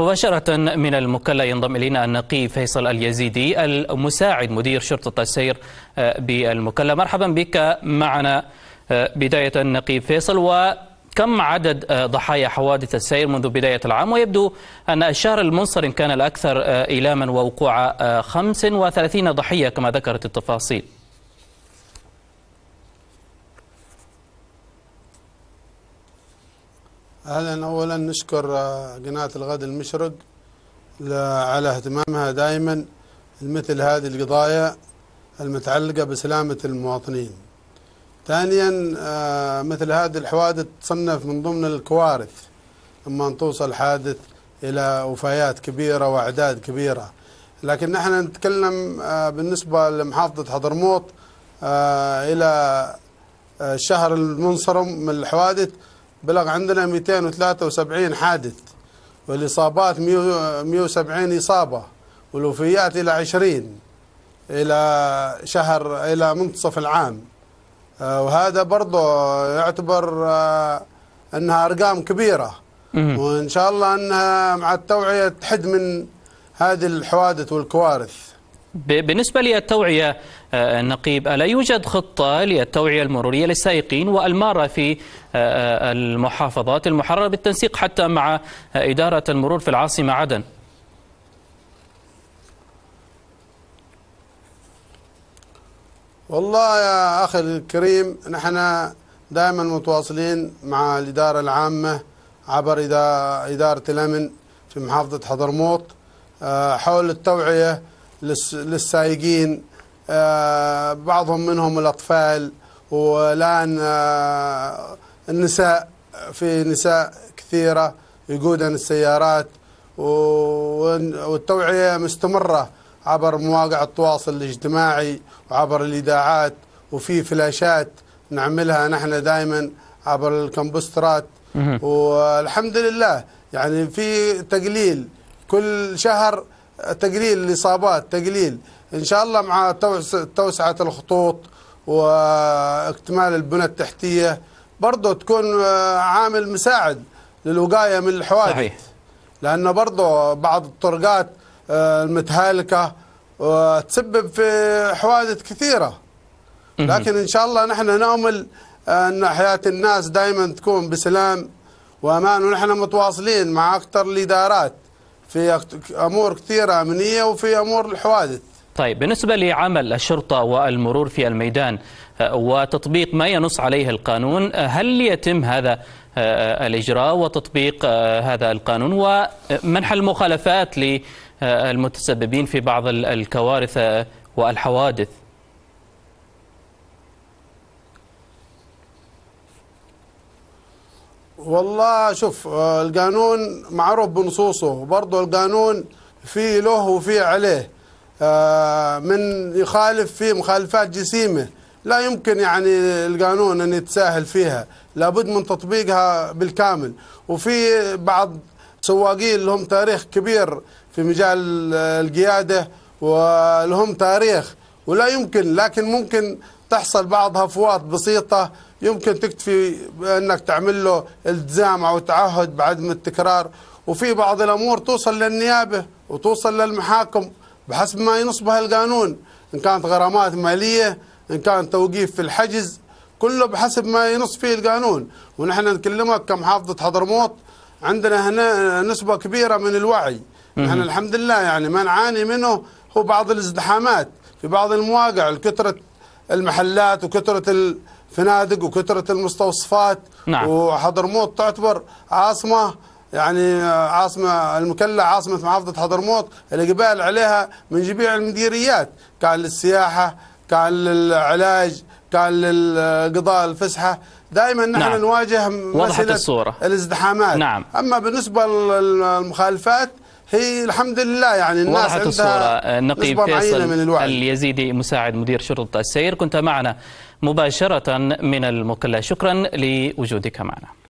مباشرة من المكلا ينضم إلينا النقيب فيصل اليزيدي المساعد مدير شرطة السير آه، بالمكلا مرحبا بك معنا آه، بداية النقي فيصل وكم عدد آه، ضحايا حوادث السير منذ بداية العام ويبدو أن الشهر المنصرم كان الأكثر إيلاما ووقوع 35 ضحية كما ذكرت التفاصيل أهلا أولا نشكر آه، قناة الغد المشرق على اهتمامها دائما مثل هذه القضايا المتعلقة بسلامة المواطنين ثانيا آه، مثل هذه الحوادث تصنف من ضمن الكوارث لما توصل حادث إلى وفيات كبيرة وأعداد كبيرة لكن نحن نتكلم آه، بالنسبة لمحافظة حضرموت إلى الشهر المنصرم من الحوادث بلغ عندنا 273 حادث والإصابات 170 إصابة والوفيات إلى 20 إلى شهر إلى منتصف العام آه، وهذا برضه يعتبر آه، أنها أرقام كبيرة وإن شاء الله أنها مع التوعية تحد من هذه الحوادث والكوارث بالنسبة للتوعية آه، نقيب ألا يوجد خطة للتوعية المرورية للسائقين والمارة في آه، آه، المحافظات المحررة بالتنسيق حتى مع إدارة المرور في العاصمة عدن والله يا أخي الكريم نحن دائما متواصلين مع الإدارة العامة عبر إدارة الأمن في محافظة حضرموت حول التوعية للسائقين آه، بعضهم منهم الأطفال والآن آه، النساء في نساء كثيرة يقودن السيارات والتوعية مستمرة عبر مواقع التواصل الاجتماعي وعبر الإذاعات وفي فلاشات نعملها نحن دائما عبر الكمبوسترات والحمد لله يعني في تقليل كل شهر تقليل الاصابات تقليل ان شاء الله مع توسعه الخطوط واكتمال البنى التحتيه برضه تكون آه، عامل مساعد للوقايه من الحوادث صحيح لانه برضه بعض الطرقات آه، المتهالكه آه، تسبب في حوادث كثيره لكن ان شاء الله نحن نامل ان حياه الناس دائما تكون بسلام وامان ونحن متواصلين مع اكثر الادارات في امور كثيره امنيه وفي امور الحوادث طيب بالنسبه لعمل الشرطه والمرور في الميدان آه، وتطبيق ما ينص عليه القانون آه، هل يتم هذا آه، الاجراء وتطبيق هذا القانون ومنح المخالفات للمتسببين في بعض الكوارث والحوادث والله شوف آه، القانون معروف بنصوصه وبرضه القانون في له وفي عليه آه، من يخالف فيه مخالفات جسيمة لا يمكن يعني القانون أن يتساهل فيها لابد من تطبيقها بالكامل وفي بعض سواقين لهم تاريخ كبير في مجال القيادة ولهم تاريخ ولا يمكن لكن ممكن تحصل بعض هفوات بسيطة يمكن تكتفي بانك تعمل له التزام او تعهد بعدم التكرار وفي بعض الامور توصل للنيابه وتوصل للمحاكم بحسب ما ينص به القانون ان كانت غرامات ماليه ان كان توقيف في الحجز كله بحسب ما ينص فيه القانون ونحن نكلمك كمحافظه حضرموت عندنا هنا نسبه كبيره من الوعي نحن الحمد لله يعني ما نعاني منه هو بعض الازدحامات في بعض المواقع كثره المحلات وكثره فنادق وكثرة المستوصفات نعم. وحضرموت تعتبر عاصمة يعني عاصمة المكلة عاصمة محافظة حضرموت الإقبال عليها من جميع المديريات كان للسياحة كان للعلاج كان للقضاء الفسحة دائما نحن نعم. نواجه مسألة الصورة. الازدحامات نعم. أما بالنسبة للمخالفات هي الحمد لله يعني الناس وضحت الصورة آه، نقيب فيصل من اليزيدي مساعد مدير شرطة السير كنت معنا مباشرة من المقلة شكرا لوجودك معنا